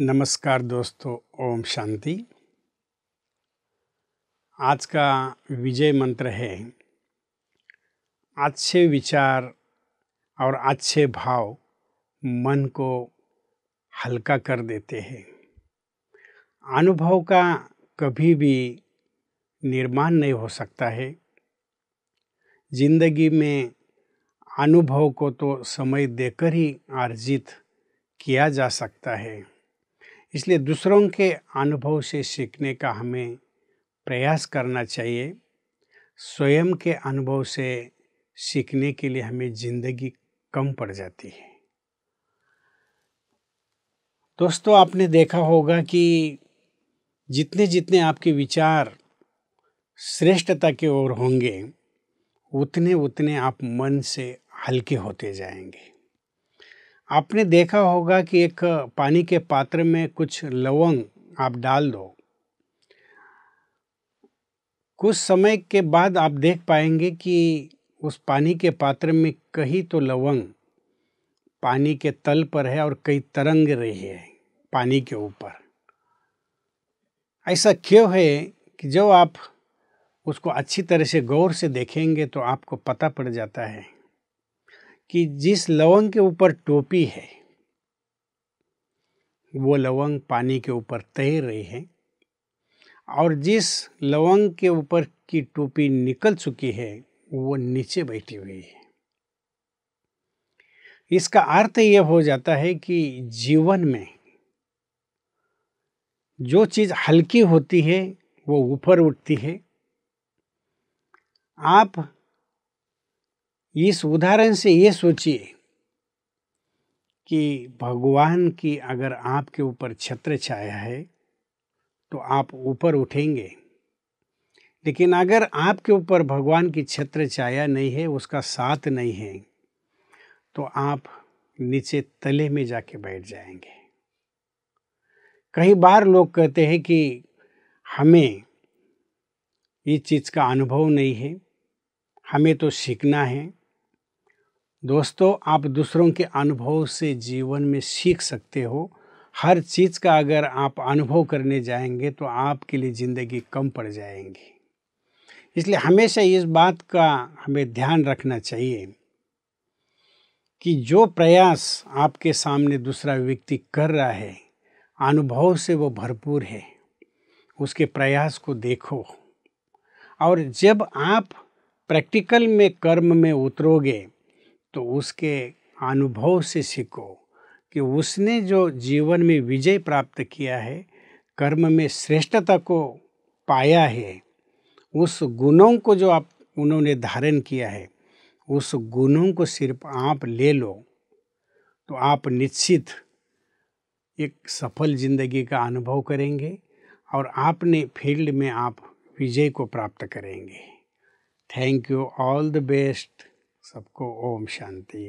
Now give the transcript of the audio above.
नमस्कार दोस्तों ओम शांति आज का विजय मंत्र है अच्छे विचार और अच्छे भाव मन को हल्का कर देते हैं अनुभव का कभी भी निर्माण नहीं हो सकता है जिंदगी में अनुभव को तो समय देकर ही अर्जित किया जा सकता है इसलिए दूसरों के अनुभव से सीखने का हमें प्रयास करना चाहिए स्वयं के अनुभव से सीखने के लिए हमें ज़िंदगी कम पड़ जाती है दोस्तों आपने देखा होगा कि जितने जितने आपके विचार श्रेष्ठता की ओर होंगे उतने उतने आप मन से हल्के होते जाएंगे आपने देखा होगा कि एक पानी के पात्र में कुछ लवंग आप डाल दो कुछ समय के बाद आप देख पाएंगे कि उस पानी के पात्र में कहीं तो लवंग पानी के तल पर है और कई तरंग रही है पानी के ऊपर ऐसा क्यों है कि जब आप उसको अच्छी तरह से गौर से देखेंगे तो आपको पता पड़ जाता है कि जिस लवंग के ऊपर टोपी है वो लवंग पानी के ऊपर तैर रही है और जिस लवंग के ऊपर की टोपी निकल चुकी है वो नीचे बैठी हुई है इसका अर्थ यह हो जाता है कि जीवन में जो चीज़ हल्की होती है वो ऊपर उठती है आप इस उदाहरण से ये सोचिए कि भगवान की अगर आपके ऊपर छत्र छाया है तो आप ऊपर उठेंगे लेकिन अगर आपके ऊपर भगवान की छत्र छाया नहीं है उसका साथ नहीं है तो आप नीचे तले में जाके बैठ जाएंगे कई बार लोग कहते हैं कि हमें इस चीज़ का अनुभव नहीं है हमें तो सीखना है दोस्तों आप दूसरों के अनुभव से जीवन में सीख सकते हो हर चीज़ का अगर आप अनुभव करने जाएंगे तो आपके लिए ज़िंदगी कम पड़ जाएंगी इसलिए हमेशा इस बात का हमें ध्यान रखना चाहिए कि जो प्रयास आपके सामने दूसरा व्यक्ति कर रहा है अनुभव से वो भरपूर है उसके प्रयास को देखो और जब आप प्रैक्टिकल में कर्म में उतरोगे तो उसके अनुभव से सीखो कि उसने जो जीवन में विजय प्राप्त किया है कर्म में श्रेष्ठता को पाया है उस गुणों को जो आप उन्होंने धारण किया है उस गुणों को सिर्फ आप ले लो तो आप निश्चित एक सफल जिंदगी का अनुभव करेंगे और आपने फील्ड में आप विजय को प्राप्त करेंगे thank you all the best सबको ओम शांति